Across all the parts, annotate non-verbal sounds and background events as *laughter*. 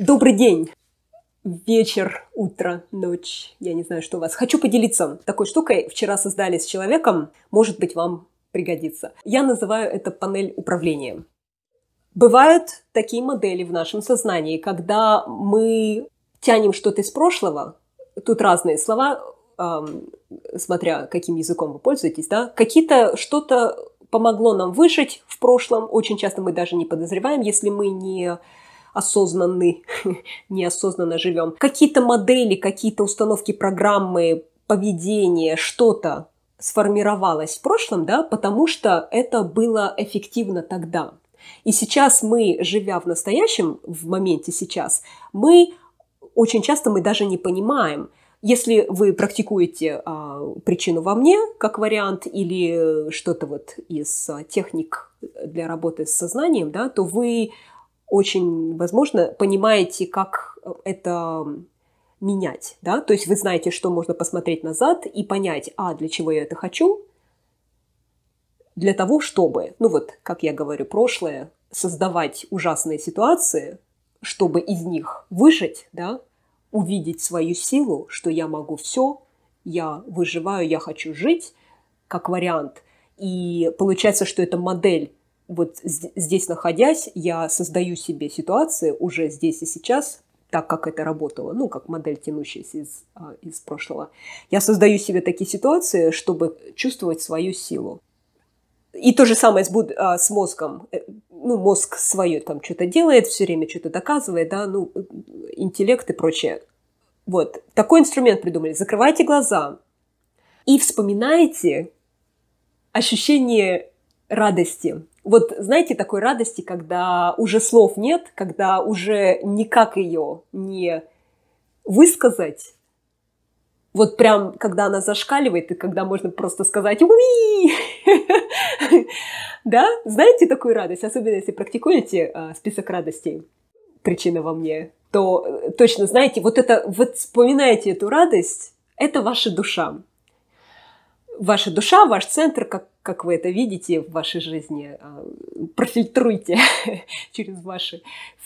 Добрый день! Вечер, утро, ночь, я не знаю, что у вас. Хочу поделиться такой штукой. Вчера создали с человеком, может быть, вам пригодится. Я называю это панель управления. Бывают такие модели в нашем сознании, когда мы тянем что-то из прошлого, тут разные слова, эм, смотря каким языком вы пользуетесь, да, какие-то что-то помогло нам выжить в прошлом, очень часто мы даже не подозреваем, если мы не осознанны, *laughs* неосознанно живем. Какие-то модели, какие-то установки программы, поведение, что-то сформировалось в прошлом, да, потому что это было эффективно тогда. И сейчас мы, живя в настоящем, в моменте сейчас, мы очень часто мы даже не понимаем, если вы практикуете а, причину во мне как вариант или что-то вот из а, техник для работы с сознанием, да, то вы очень, возможно, понимаете, как э, это менять, да, то есть вы знаете, что можно посмотреть назад и понять, а, для чего я это хочу, для того, чтобы, ну вот, как я говорю, прошлое, создавать ужасные ситуации, чтобы из них выжить, да, увидеть свою силу, что я могу все, я выживаю, я хочу жить, как вариант. И получается, что это модель вот здесь находясь, я создаю себе ситуации уже здесь и сейчас, так как это работало, ну, как модель, тянущаяся из, а, из прошлого. Я создаю себе такие ситуации, чтобы чувствовать свою силу. И то же самое с, а, с мозгом. Э, ну, мозг свое там что-то делает, все время что-то доказывает, да, ну, интеллект и прочее. Вот, такой инструмент придумали. Закрывайте глаза и вспоминайте ощущение радости, вот, знаете, такой радости, когда уже слов нет, когда уже никак ее не высказать. Вот прям, когда она зашкаливает, и когда можно просто сказать «Уи!» *laughs* Да? Знаете такую радость? Особенно, если практикуете а, список радостей «Причина во мне», то э, точно знаете, вот это, вот вспоминаете эту радость, это ваша душа. Ваша душа, ваш центр, как как вы это видите в вашей жизни, э, профильтруйте *laughs* через ваши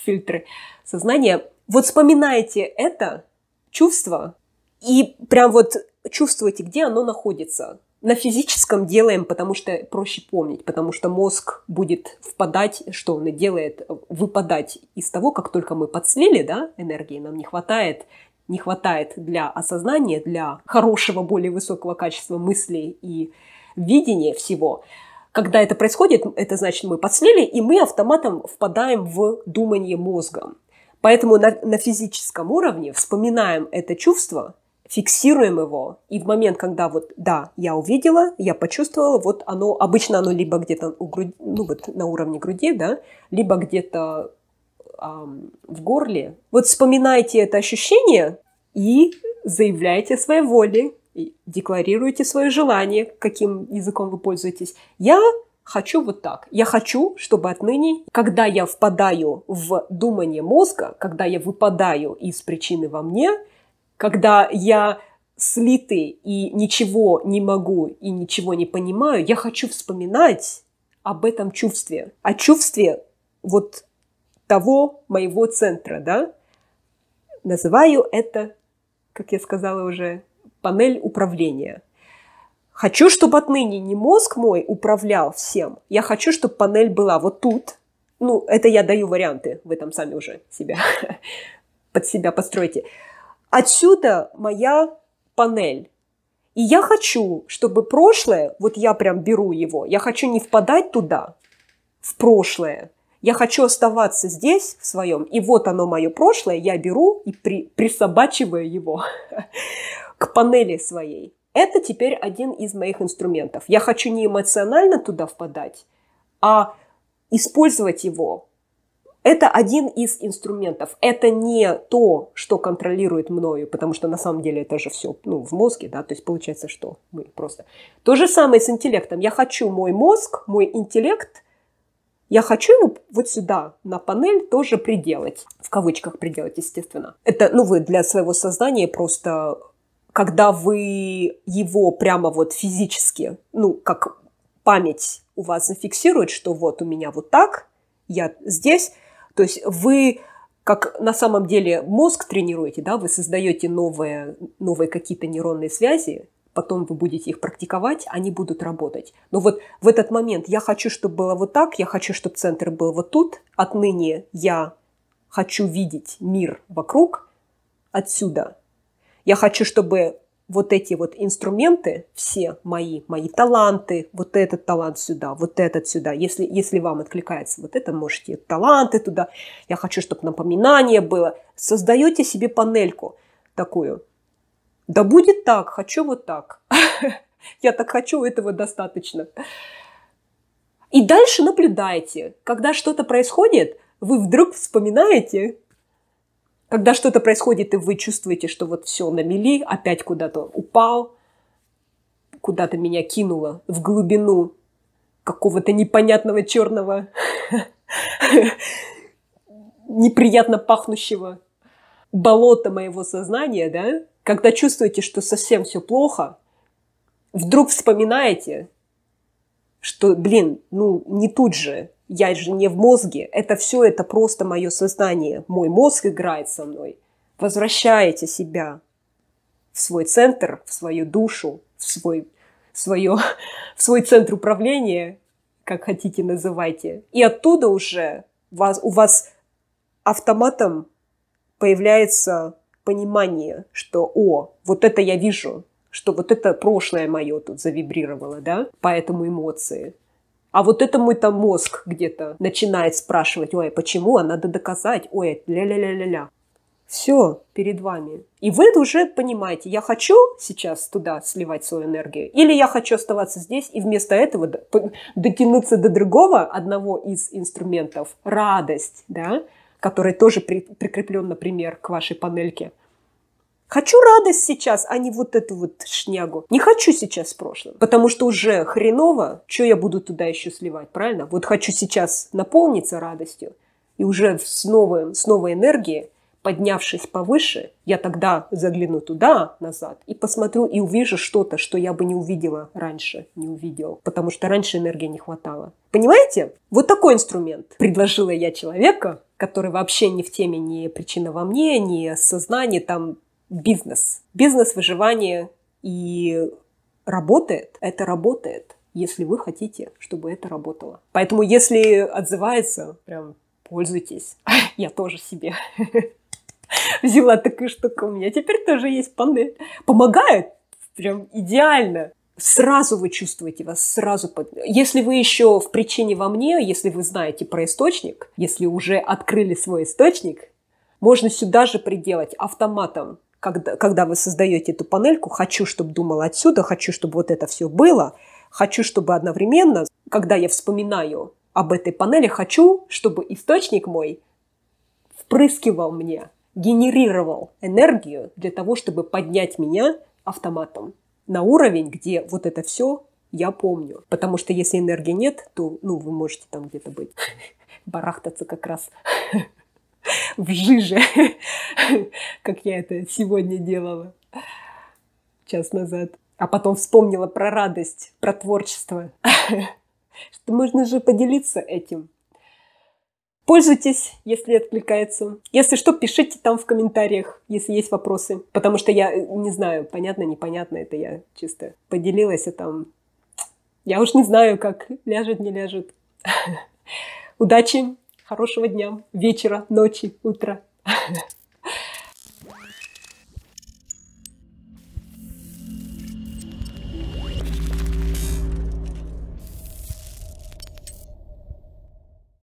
фильтры сознания. Вот вспоминайте это чувство и прям вот чувствуйте, где оно находится. На физическом делаем, потому что проще помнить, потому что мозг будет впадать, что он и делает, выпадать из того, как только мы подслили, да, энергии нам не хватает, не хватает для осознания, для хорошего, более высокого качества мыслей и видение всего. Когда это происходит, это значит, мы подслили, и мы автоматом впадаем в думание мозгом. Поэтому на, на физическом уровне вспоминаем это чувство, фиксируем его, и в момент, когда вот, да, я увидела, я почувствовала, вот оно, обычно оно либо где-то у груди, ну вот на уровне груди, да, либо где-то эм, в горле. Вот вспоминайте это ощущение и заявляйте своей воле, декларируете свое желание, каким языком вы пользуетесь. Я хочу вот так. Я хочу, чтобы отныне, когда я впадаю в думание мозга, когда я выпадаю из причины во мне, когда я слитый и ничего не могу и ничего не понимаю, я хочу вспоминать об этом чувстве, о чувстве вот того моего центра, да? Называю это, как я сказала уже, панель управления. Хочу, чтобы отныне не мозг мой управлял всем. Я хочу, чтобы панель была вот тут. Ну, это я даю варианты. Вы там сами уже себя *laughs* под себя постройте. Отсюда моя панель. И я хочу, чтобы прошлое, вот я прям беру его, я хочу не впадать туда, в прошлое. Я хочу оставаться здесь, в своем, и вот оно мое прошлое, я беру и при, присобачиваю его *laughs* панели своей. Это теперь один из моих инструментов. Я хочу не эмоционально туда впадать, а использовать его. Это один из инструментов. Это не то, что контролирует мною, потому что на самом деле это же все ну, в мозге, да, то есть получается, что мы просто... То же самое с интеллектом. Я хочу мой мозг, мой интеллект, я хочу его вот сюда, на панель, тоже приделать. В кавычках приделать, естественно. Это, ну, вы для своего создания просто когда вы его прямо вот физически, ну, как память у вас зафиксирует, что вот у меня вот так, я здесь, то есть вы как на самом деле мозг тренируете, да, вы создаете новые, новые какие-то нейронные связи, потом вы будете их практиковать, они будут работать. Но вот в этот момент я хочу, чтобы было вот так, я хочу, чтобы центр был вот тут, отныне я хочу видеть мир вокруг отсюда – я хочу, чтобы вот эти вот инструменты, все мои, мои таланты, вот этот талант сюда, вот этот сюда. Если, если вам откликается вот это, можете таланты туда. Я хочу, чтобы напоминание было. Создаете себе панельку такую. Да будет так, хочу вот так. *laughs* Я так хочу, этого достаточно. И дальше наблюдайте. Когда что-то происходит, вы вдруг вспоминаете, когда что-то происходит, и вы чувствуете, что вот все на мели, опять куда-то упал, куда-то меня кинуло в глубину какого-то непонятного черного, *laughs* неприятно пахнущего болота моего сознания, да? Когда чувствуете, что совсем все плохо, вдруг вспоминаете, что, блин, ну не тут же, я же не в мозге, это все, это просто мое сознание, мой мозг играет со мной. Возвращаете себя в свой центр, в свою душу, в свой, в свое, *laughs* в свой центр управления, как хотите называйте. И оттуда уже вас, у вас автоматом появляется понимание, что «О, вот это я вижу», что вот это прошлое мое тут завибрировало, да, поэтому эмоции – а вот это мой там мозг где-то начинает спрашивать, ой, почему, а надо доказать, ой, ля-ля-ля-ля-ля. Все перед вами. И вы уже понимаете, я хочу сейчас туда сливать свою энергию, или я хочу оставаться здесь и вместо этого дотянуться до другого, одного из инструментов, радость, да, который тоже при, прикреплен, например, к вашей панельке – Хочу радость сейчас, а не вот эту вот шнягу. Не хочу сейчас прошлое, потому что уже хреново, что я буду туда еще сливать, правильно? Вот хочу сейчас наполниться радостью, и уже с, новым, с новой энергией, поднявшись повыше, я тогда загляну туда, назад, и посмотрю, и увижу что-то, что я бы не увидела раньше, не увидел, потому что раньше энергии не хватало. Понимаете? Вот такой инструмент предложила я человека, который вообще не в теме ни причина во мне, ни сознание, там бизнес. Бизнес выживания и работает, это работает, если вы хотите, чтобы это работало. Поэтому если отзывается, прям пользуйтесь. *laughs* Я тоже себе *laughs* взяла такую штуку. У меня теперь тоже есть панель. Помогает прям идеально. Сразу вы чувствуете вас, сразу... Под... Если вы еще в причине во мне, если вы знаете про источник, если уже открыли свой источник, можно сюда же приделать автоматом когда, когда вы создаете эту панельку, хочу, чтобы думал отсюда, хочу, чтобы вот это все было, хочу, чтобы одновременно, когда я вспоминаю об этой панели, хочу, чтобы источник мой впрыскивал мне, генерировал энергию для того, чтобы поднять меня автоматом на уровень, где вот это все я помню. Потому что если энергии нет, то ну, вы можете там где-то быть, *laughs* барахтаться как раз *laughs* в жиже, *laughs* как я это сегодня делала час назад. А потом вспомнила про радость, про творчество. *laughs* Что можно же поделиться этим. Пользуйтесь, если откликается. Если что, пишите там в комментариях, если есть вопросы. Потому что я э, не знаю, понятно, непонятно, это я чисто поделилась, а там... Я уж не знаю, как ляжет, не ляжет. *laughs* Удачи! Хорошего дня, вечера, ночи, утра. *laughs*